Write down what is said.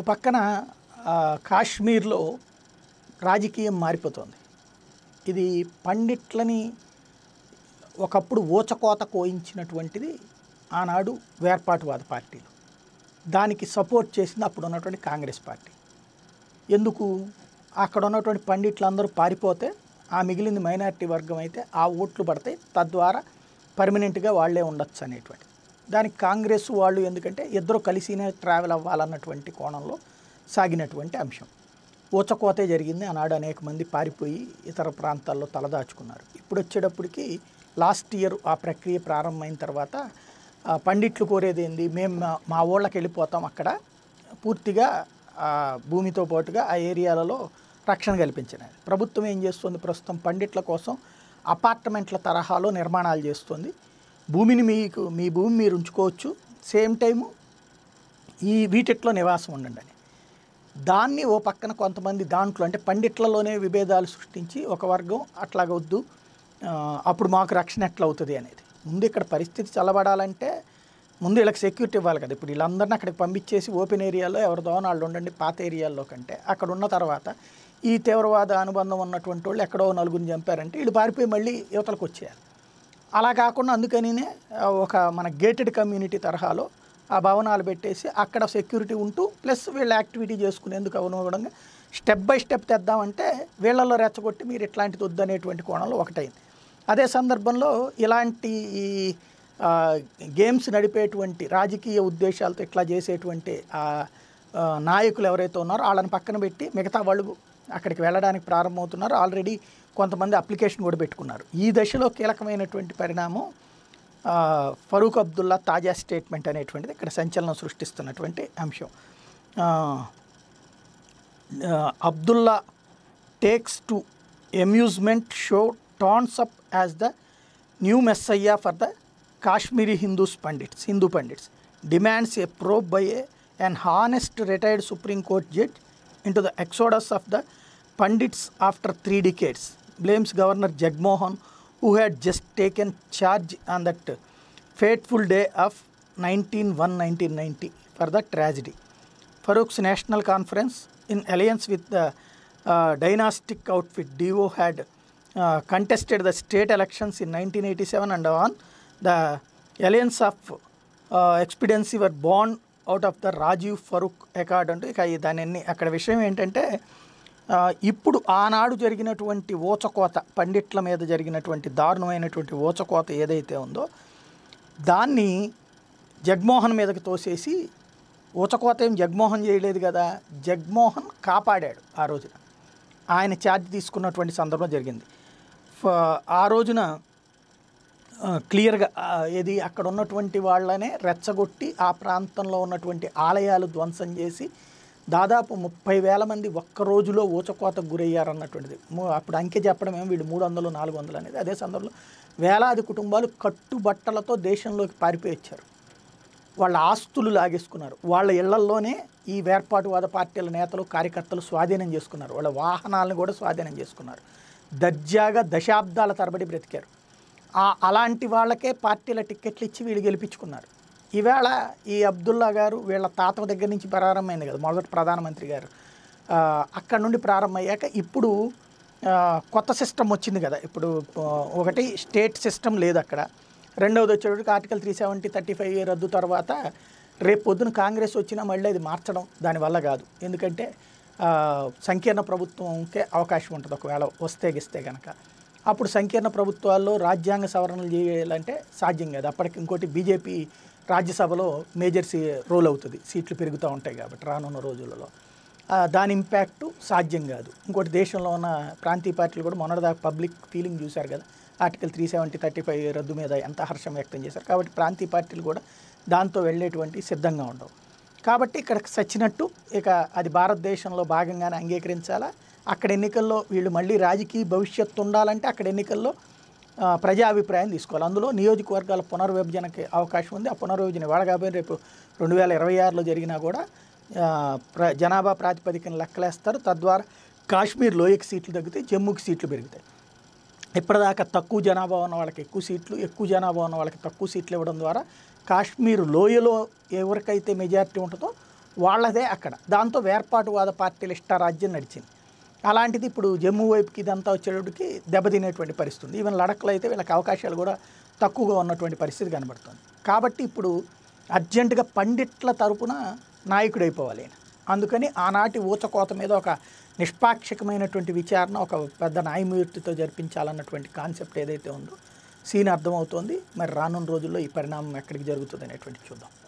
ఓ పక్కన కాశ్మీర్లో రాజకీయం మారిపోతుంది ఇది పండిట్లని ఒకప్పుడు ఊచకోత కోయించినటువంటిది ఆనాడు వేర్పాటువాద పార్టీలు దానికి సపోర్ట్ చేసింది అప్పుడు ఉన్నటువంటి కాంగ్రెస్ పార్టీ ఎందుకు అక్కడ ఉన్నటువంటి పండిట్లందరూ పారిపోతే ఆ మిగిలింది మైనారిటీ వర్గం అయితే ఆ ఓట్లు పడతాయి తద్వారా పర్మనెంట్గా వాళ్లే ఉండొచ్చు అనేటువంటి దానికి కాంగ్రెస్ వాళ్ళు ఎందుకంటే ఇద్దరు కలిసినే ట్రావెల్ అవ్వాలన్నటువంటి కోణంలో సాగినటువంటి అంశం ఊచకోతే జరిగింది ఆనాడు అనేక మంది పారిపోయి ఇతర ప్రాంతాల్లో తలదాచుకున్నారు ఇప్పుడు వచ్చేటప్పటికి లాస్ట్ ఇయర్ ఆ ప్రక్రియ ప్రారంభమైన తర్వాత పండిట్లు కోరేది ఏంది మేము మా ఊళ్ళకి వెళ్ళిపోతాం అక్కడ పూర్తిగా భూమితో పాటుగా ఆ ఏరియాలలో రక్షణ కల్పించినది ప్రభుత్వం ఏం చేస్తుంది ప్రస్తుతం పండిట్ల కోసం అపార్ట్మెంట్ల తరహాలో నిర్మాణాలు చేస్తుంది భూమిని మీకు మీ భూమి మీరు ఉంచుకోవచ్చు సేమ్ టైము ఈ వీటిట్లో నివాసం ఉండండి అని దాన్ని ఓ పక్కన కొంతమంది దాంట్లో అంటే పండిట్లలోనే విభేదాలు సృష్టించి ఒక వర్గం అట్లాగవద్దు అప్పుడు మాకు రక్షణ ఎట్లా అవుతుంది అనేది ముందు ఇక్కడ పరిస్థితి చల్లబడాలంటే ముందు వీళ్ళకి సెక్యూరిటీ ఇవ్వాలి కదా ఇప్పుడు వీళ్ళందరినీ అక్కడికి పంపించేసి ఓపెన్ ఏరియాలో ఎవరిదో వాళ్ళు ఉండండి పాత ఏరియాల్లో కంటే అక్కడ ఉన్న తర్వాత ఈ తీవ్రవాద అనుబంధం ఉన్నటువంటి వాళ్ళు ఎక్కడో నలుగురిని చంపారంటే వీళ్ళు పారిపోయి మళ్ళీ యువతలకు వచ్చేయాలి అలా కాకుండా అందుకనినే ఒక మన గేటెడ్ కమ్యూనిటీ తరహాలో ఆ భవనాలు పెట్టేసి అక్కడ సెక్యూరిటీ ఉంటూ ప్లస్ వీళ్ళ యాక్టివిటీ చేసుకునేందుకు అనుగుణంగా స్టెప్ బై స్టెప్ తెద్దామంటే వీళ్ళల్లో రెచ్చగొట్టి మీరు ఇట్లాంటిది వద్దనేటువంటి కోణంలో ఒకటైంది అదే సందర్భంలో ఇలాంటి ఈ గేమ్స్ నడిపేటువంటి రాజకీయ ఉద్దేశాలతో ఇట్లా చేసేటువంటి నాయకులు ఎవరైతే ఉన్నారో వాళ్ళని పక్కన పెట్టి మిగతా వాళ్ళు అక్కడికి వెళ్ళడానికి ప్రారంభమవుతున్నారు ఆల్రెడీ కొంతమంది అప్లికేషన్ కూడా పెట్టుకున్నారు ఈ దశలో కీలకమైనటువంటి పరిణామం ఫరూక్ అబ్దుల్లా తాజా స్టేట్మెంట్ అనేటువంటిది ఇక్కడ సంచలనం సృష్టిస్తున్నటువంటి అంశం Abdullah takes to amusement show turns up as the new messiah for the Kashmiri Hindus pundits Hindu pundits demands a probe by a and honest retired Supreme Court judge into the exodus of the pundits after three decades blames governor Jagmohan who had just taken charge on that fateful day of nineteen one nineteen ninety for the tragedy Farooq's National Conference in alliance with the dynastic outfit డివో had contested the state elections in nineteen eighty seven and on the alliance of expediency were బాండ్ out of the Rajiv Farooq accord అంటూ ఇక దాని అక్కడ విషయం ఏంటంటే ఇప్పుడు ఆనాడు జరిగినటువంటి ఊచకోత పండిట్ల మీద జరిగినటువంటి దారుణమైనటువంటి ఊచకోత ఏదైతే ఉందో దాన్ని జగ్మోహన్ మీదకి తోసేసి ఊచకోత ఏం జగ్మోహన్ చేయలేదు కదా జగ్మోహన్ కాపాడాడు ఆ రోజున ఆయన ఛార్జ్ తీసుకున్నటువంటి సందర్భం జరిగింది ఆ రోజున క్లియర్గా ఏది అక్కడ ఉన్నటువంటి వాళ్ళనే రెచ్చగొట్టి ఆ ప్రాంతంలో ఉన్నటువంటి ఆలయాలు ధ్వంసం చేసి దాదాపు ముప్పై వేల మంది ఒక్క రోజులో ఊచకోతకు గురయ్యారన్నటువంటిది అప్పుడు అంకె చెప్పడం వీడు మూడు వందలు నాలుగు వందలు అనేది అదే సందర్భంలో వేలాది కుటుంబాలు కట్టుబట్టలతో దేశంలోకి పారిపోయొచ్చారు వాళ్ళ ఆస్తులు లాగేసుకున్నారు వాళ్ళ ఇళ్లల్లోనే ఈ వేర్పాటువాద పార్టీల నేతలు కార్యకర్తలు స్వాధీనం చేసుకున్నారు వాళ్ళ వాహనాలను కూడా స్వాధీనం చేసుకున్నారు దర్జాగా దశాబ్దాల తరబడి బ్రతికారు అలాంటి వాళ్ళకే పార్టీల టిక్కెట్లు ఇచ్చి వీళ్ళు గెలిపించుకున్నారు ఈవేళ ఈ అబ్దుల్లా గారు వీళ్ళ తాత దగ్గర నుంచి ప్రారంభమైంది కదా మొదటి ప్రధానమంత్రి గారు అక్కడ నుండి ప్రారంభమయ్యాక ఇప్పుడు కొత్త సిస్టమ్ వచ్చింది కదా ఇప్పుడు ఒకటి స్టేట్ సిస్టమ్ లేదు అక్కడ రెండవది వచ్చేటప్పుడు article three seventy thirty five రద్దు తర్వాత రేపు పొద్దున కాంగ్రెస్ వచ్చినా మళ్ళీ అది మార్చడం దానివల్ల కాదు ఎందుకంటే సంకీర్ణ ప్రభుత్వంకే అవకాశం ఉంటుంది ఒకవేళ వస్తే గిస్తే కనుక అప్పుడు సంకీర్ణ ప్రభుత్వాల్లో రాజ్యాంగ సవరణలు చేయాలంటే సాధ్యం కాదు అప్పటికి ఇంకోటి బీజేపీ రాజ్యసభలో మేజర్ సీ రోల్ అవుతుంది సీట్లు పెరుగుతూ ఉంటాయి కాబట్టి రానున్న రోజులలో దాని ఇంపాక్టు సాధ్యం కాదు ఇంకోటి దేశంలో ఉన్న ప్రాంతీయ పార్టీలు కూడా మొన్నటిదాకా పబ్లిక్ ఫీలింగ్ చూశారు కదా article three seventy thirty five రద్దు మీద ఎంత హర్షం వ్యక్తం చేశారు కాబట్టి ప్రాంతీయ పార్టీలు కూడా దాంతో వెళ్ళేటువంటి సిద్ధంగా ఉండవు కాబట్టి ఇక్కడ సచ్చినట్టు ఇక అది భారతదేశంలో భాగంగానే అంగీకరించాలా అక్కడ ఎన్నికల్లో వీళ్ళు మళ్ళీ రాజకీయ భవిష్యత్తు ఉండాలంటే అక్కడ ఎన్నికల్లో ప్రజాభిప్రాయం తీసుకోవాలి అందులో నియోజకవర్గాల పునర్విభజనకి అవకాశం ఉంది ఆ పునర్విభజన ఇవాళ కాబట్టి రేపు రెండు వేల ఇరవై ఆరులో జరిగినా కూడా ప్ర జనాభా ప్రాతిపదికన లెక్కలేస్తారు తద్వారా కాశ్మీర్ లోయకి సీట్లు తగ్గితే జమ్మూకి సీట్లు పెరుగుతాయి ఇప్పటిదాకా తక్కువ జనాభా ఉన్న వాళ్ళకి ఎక్కువ సీట్లు ఎక్కువ జనాభా ఉన్న వాళ్ళకి తక్కువ సీట్లు ఇవ్వడం ద్వారా కాశ్మీర్ లోయలో ఎవరికైతే మెజారిటీ ఉంటుందో వాళ్ళదే అక్కడ దాంతో వేర్పాటువాద పార్టీలు ఇష్టారాజ్యం నడిచింది అలాంటిది ఇప్పుడు జమ్మూ వైపుకి ఇదంతా వచ్చేటప్పటికి దెబ్బతినేటువంటి పరిస్థితి ఉంది ఈవెన్ లడఖ్లో అయితే వీళ్ళకి అవకాశాలు కూడా తక్కువగా ఉన్నటువంటి పరిస్థితి కనబడుతుంది కాబట్టి ఇప్పుడు అర్జెంటుగా పండిట్ల తరపున నాయకుడు అయిపోవాలి అందుకని ఆనాటి ఊచకోత మీద ఒక నిష్పాక్షికమైనటువంటి విచారణ ఒక పెద్ద న్యాయమూర్తితో జరిపించాలన్నటువంటి కాన్సెప్ట్ ఏదైతే ఉందో సీన్ అర్థమవుతోంది మరి రానున్న రోజుల్లో ఈ పరిణామం ఎక్కడికి జరుగుతుంది అనేటువంటి చూద్దాం